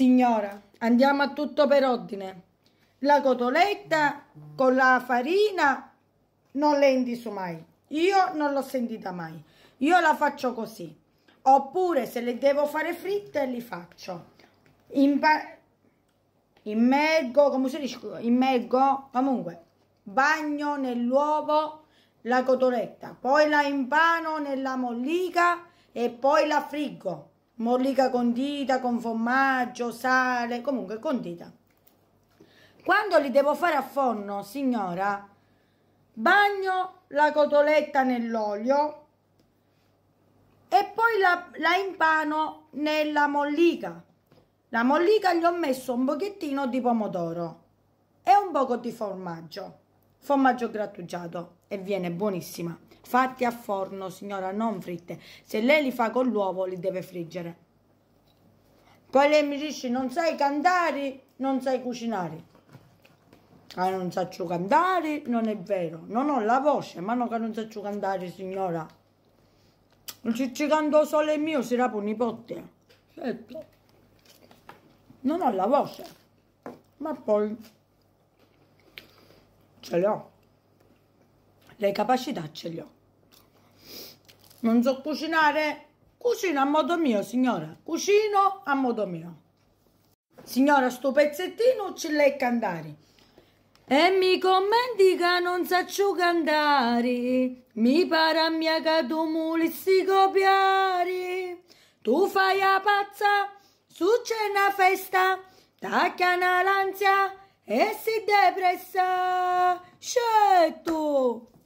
Signora, andiamo a tutto per ordine. La cotoletta con la farina non indiso mai. Io non l'ho sentita mai. Io la faccio così. Oppure se le devo fare fritte, li faccio. Impa immergo, come si dice? Immergo, comunque, bagno nell'uovo la cotoletta, poi la impano nella mollica e poi la friggo mollica condita con formaggio, sale, comunque condita. Quando li devo fare a forno, signora, bagno la cotoletta nell'olio e poi la, la impano nella mollica. La mollica gli ho messo un pochettino di pomodoro e un poco di formaggio formaggio grattugiato e viene buonissima. Fatti a forno, signora, non fritte. Se lei li fa con l'uovo, li deve friggere. Poi lei mi dice, non sai cantare, non sai cucinare. Ah, non saccio cantare, non è vero. Non ho la voce, ma no che non saccio cantare, signora. Non ci, ci canto solo il mio, si rapa un nipote. Certo. Non ho la voce. Ma poi ce le ho, le capacità ce le ho. Non so cucinare? Cucino a modo mio, signora. Cucino a modo mio. Signora, sto pezzettino ci lei cantare. E mi commenti che non saccio cantare, mi pare a mia che tu mulissi copiare. Tu fai a pazza, su c'è una festa, tacca una l'ansia e si depressa. up.